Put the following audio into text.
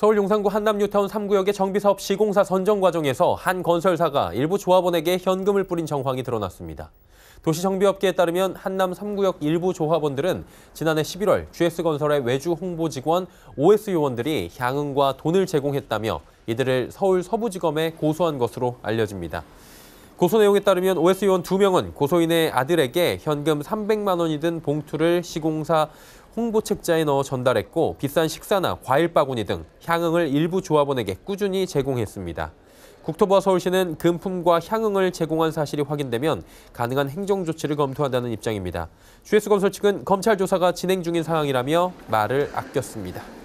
서울 용산구 한남뉴타운 3구역의 정비사업 시공사 선정 과정에서 한 건설사가 일부 조합원에게 현금을 뿌린 정황이 드러났습니다. 도시정비업계에 따르면 한남 3구역 일부 조합원들은 지난해 11월 GS건설의 외주 홍보 직원 OS 요원들이 향응과 돈을 제공했다며 이들을 서울 서부지검에 고소한 것으로 알려집니다. 고소 내용에 따르면 OS 요원 2명은 고소인의 아들에게 현금 300만 원이 든 봉투를 시공사 홍보책자에 넣어 전달했고 비싼 식사나 과일 바구니 등 향응을 일부 조합원에게 꾸준히 제공했습니다. 국토부와 서울시는 금품과 향응을 제공한 사실이 확인되면 가능한 행정조치를 검토한다는 입장입니다. 주에스건설 측은 검찰 조사가 진행 중인 상황이라며 말을 아꼈습니다.